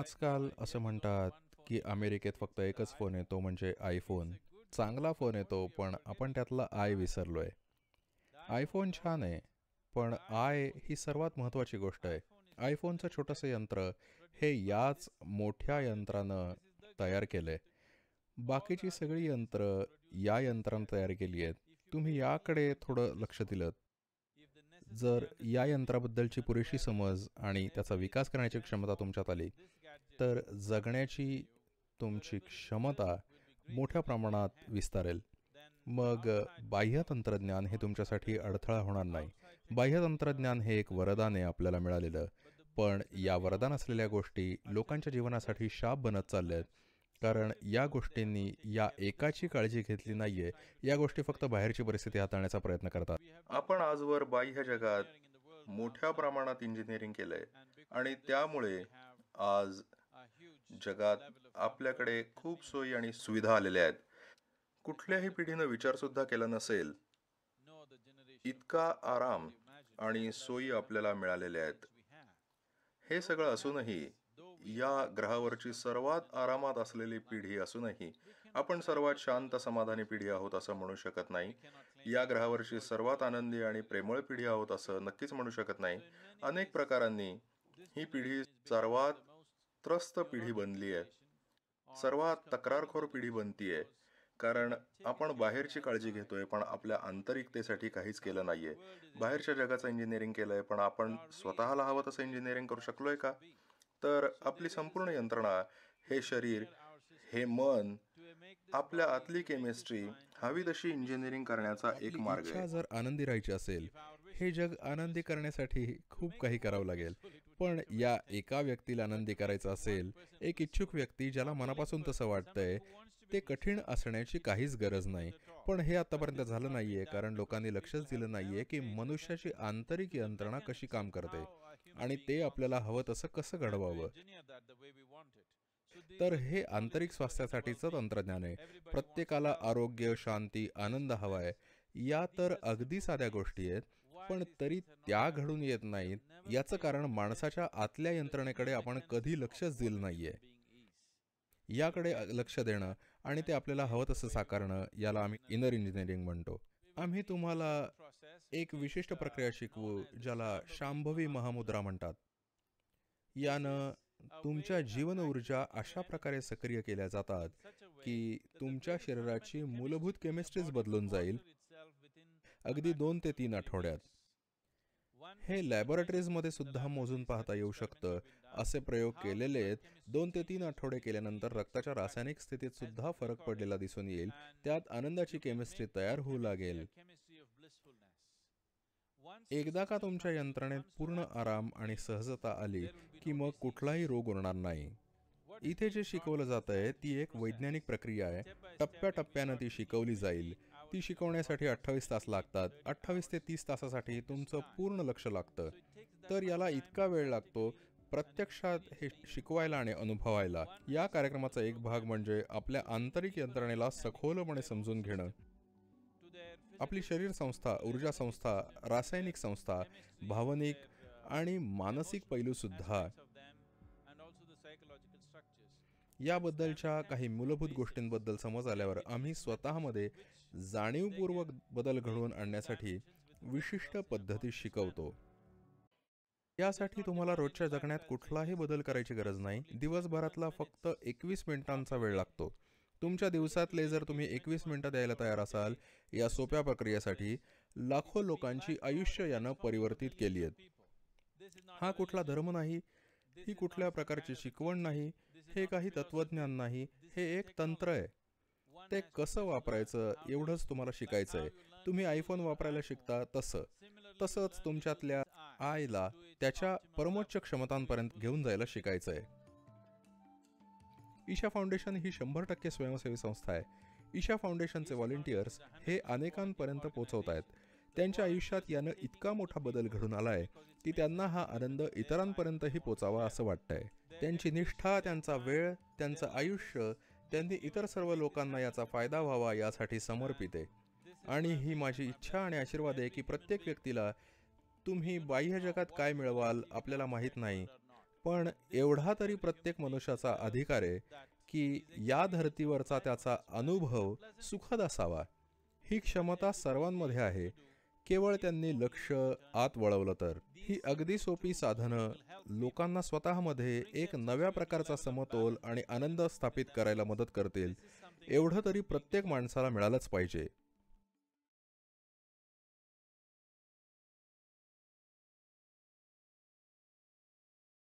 आजकाल असं म्हणतात की अमेरिकेत फक्त एकच फोन येतो म्हणजे आयफोन चांगला फोन येतो पण आपण त्यातला आय विसरलो आहे आयफोन छान आहे पण आय ही सर्वात महत्त्वाची गोष्ट आहे आयफोनचं छोटंसं यंत्र हे याच मोठ्या यंत्रानं तयार केलंय बाकीची सगळी यंत्र या यंत्रानं तयार केली आहेत तुम्ही याकडे थोडं लक्ष दिलं जर या यंत्राबद्दलची पुरेशी समज आणि त्याचा विकास करण्याची क्षमता तुमच्यात आली तर जगण्याची तुमची क्षमता मोठ्या प्रमाणात विस्तारेल मग बाह्य तंत्रज्ञान हे तुमच्यासाठी अडथळा होणार नाही बाह्य तंत्रज्ञान हे एक वरदान आहे आपल्याला मिळालेलं पण या वरदान असलेल्या गोष्टी लोकांच्या जीवनासाठी शाप बनत चालल्या आहेत कारण या गोष्टींनी या एकाची काळजी घेतली नाहीये या गोष्टी फक्त बाहेरची परिस्थिती हाताळण्याचा प्रयत्न करतात आपण आजवर बाह्य जगात मोठ्या प्रमाणात इंजिनिअरिंग केलंय आणि त्यामुळे आज जगात आपल्याकडे खूप सोयी आणि सुविधा आलेल्या आहेत कुठल्याही पिढीनं विचारसुद्धा केला नसेल इतका आराम आणि सोयी आपल्याला मिळालेल्या आहेत हे सगळं असूनही या ग्रहावरची सर्वात आरामात असलेली पिढी असूनही आपण सर्वात शांत समाधानी पिढी आहोत असं म्हणू शकत नाही या ग्रहावरची सर्वात आनंदी आणि प्रेमळ पिढी आहोत असं नक्कीच म्हणू शकत नाही अनेक प्रकारांनी ही पिढी सर्वात त्रस्त पिढी बनली आहे सर्वात तक्रारखोर पिढी बनती आहे कारण आपण बाहेरची काळजी घेतोय पण आपल्या आंतरिकतेसाठी काहीच केलं नाहीये बाहेरच्या जगाचं इंजिनिअरिंग केलंय पण आपण स्वतःला हवं तसं इंजिनिअरिंग करू शकलोय का तर आपली संपूर्ण यंत्रणा हे शरीर हे मन आपल्या आतली केमिस्ट्री हवी तशी इंजिनिअरिंग करण्याचा एक मार्ग जर आनंदी राहायची असेल हे जग आनंदी करण्यासाठी खूप काही करावं लागेल पण या एका व्यक्तीला आनंदी करायचा असेल एक इच्छुक व्यक्ती ज्याला मनापासून तसं वाटतंय ते कठीण असण्याची काहीच गरज नाही पण हे आतापर्यंत झालं नाहीये कारण लोकांनी लक्षच दिलं नाहीये की मनुष्याची आंतरिक यंत्रणा कशी काम करते आणि ते आपल्याला हवं तसं कसं घडवावं तर हे आंतरिक स्वास्थ्यासाठीचं तंत्रज्ञान आहे प्रत्येकाला आरोग्य शांती आनंद हवाय या तर अगदी साध्या गोष्टी आहेत पण तरी त्या घडून येत नाहीत याचं कारण माणसाच्या आतल्या यंत्रणेकडे आपण कधी लक्षच दिलं नाहीये याकडे लक्ष देणं आणि ते आपल्याला हवं तसं साकारणं याला आम्ही इनर इंजिनिअरिंग म्हणतो आम्ही तुम्हाला एक विशिष्ट प्रक्रिया शिकवू ज्याला शांभवी महामुद्रा म्हणतात यानं तुमच्या जीवन ऊर्जा अशा प्रकारे सक्रिय केल्या जातात की तुमच्या शरीराची मूलभूत केमिस्ट्रीज बदलून जाईल अगदी दोन ते तीन आठवड्यात हे लॅबोरेटरीजमध्ये सुद्धा मोजून पाहता येऊ शकतं असे प्रयोग केलेले आहेत दोन ते तीन आठवडे केल्यानंतर रक्ताच्या रासायनिक स्थितीत सुद्धा फरक पडलेला दिसून येईल त्यात आनंदाची केमिस्ट्री तयार होऊ लागेल एकदा का तुमच्या यंत्रणेत पूर्ण आराम आणि सहजता आली की मग कुठलाही रोग उरणार नाही इथे जे शिकवलं जात आहे ती एक वैज्ञानिक प्रक्रिया आहे टप्प्याटप्प्यानं ती शिकवली जाईल ती शिकवण्यासाठी अठ्ठावीस तास लागतात अठ्ठावीस ते तीस तासासाठी तुमचं पूर्ण लक्ष लागतं तर याला इतका वेळ लागतो प्रत्यक्षात हे शिकवायला आणि अनुभवायला या कार्यक्रमाचा एक भाग म्हणजे आपल्या आंतरिक यंत्रणेला सखोलपणे समजून घेणं आपली शरीर संस्था ऊर्जा संस्था रासायनिक संस्था भावनिक आणि मानसिक सुद्धा याबद्दलच्या काही मूलभूत गोष्टींबद्दल समज आल्यावर आम्ही स्वतःमध्ये जाणीवपूर्वक बदल घडवून आणण्यासाठी विशिष्ट पद्धती शिकवतो यासाठी तुम्हाला रोजच्या जगण्यात कुठलाही बदल करायची गरज नाही दिवसभरातला फक्त एकवीस मिनिटांचा वेळ लागतो तुमच्या दिवसातले जर तुम्ही एकवीस मिनिटं द्यायला तयार असाल या सोप्या प्रक्रियेसाठी लाखो लोकांची आयुष्य यानं परिवर्तित केली आहेत हा कुठला धर्म नाही ही कुठल्या प्रकारची शिकवण नाही हे काही तत्वज्ञान नाही हे एक तंत्र आहे ते कसं वापरायचं एवढंच तुम्हाला शिकायचं आहे तुम्ही आयफोन वापरायला शिकता तसं तसंच तुमच्यातल्या आयला त्याच्या परमोच्च क्षमतांपर्यंत घेऊन जायला शिकायचं आहे ईशा फाउंडेशन ही शंभर टक्के स्वयंसेवी संस्था आहे ईशा फाउंडेशनचे व्हॉलेंटियर्स हे अनेकांपर्यंत पोहोचवत आहेत त्यांच्या आयुष्यात यानं इतका मोठा बदल घडून आलाय की त्यांना हा आनंद इतरांपर्यंतही पोचावा असं वाटतंय त्यांची निष्ठा त्यांचा वेळ त्यांचं आयुष्य त्यांनी इतर सर्व लोकांना याचा फायदा व्हावा यासाठी समर्पित आहे आणि ही माझी इच्छा आणि आशीर्वाद आहे की प्रत्येक व्यक्तीला तुम्ही बाह्य जगात काय मिळवाल आपल्याला माहीत नाही पण एवढा तरी प्रत्येक मनुष्याचा अधिकार आहे की या धर्तीवरचा त्याचा अनुभव सुखद असावा ही क्षमता सर्वांमध्ये आहे केवळ त्यांनी लक्ष आत वळवलं तर ही अगदी सोपी साधनं लोकांना स्वतःमध्ये एक नव्या प्रकारचा समतोल आणि आनंद स्थापित करायला मदत करतील एवढं तरी प्रत्येक माणसाला मिळालंच पाहिजे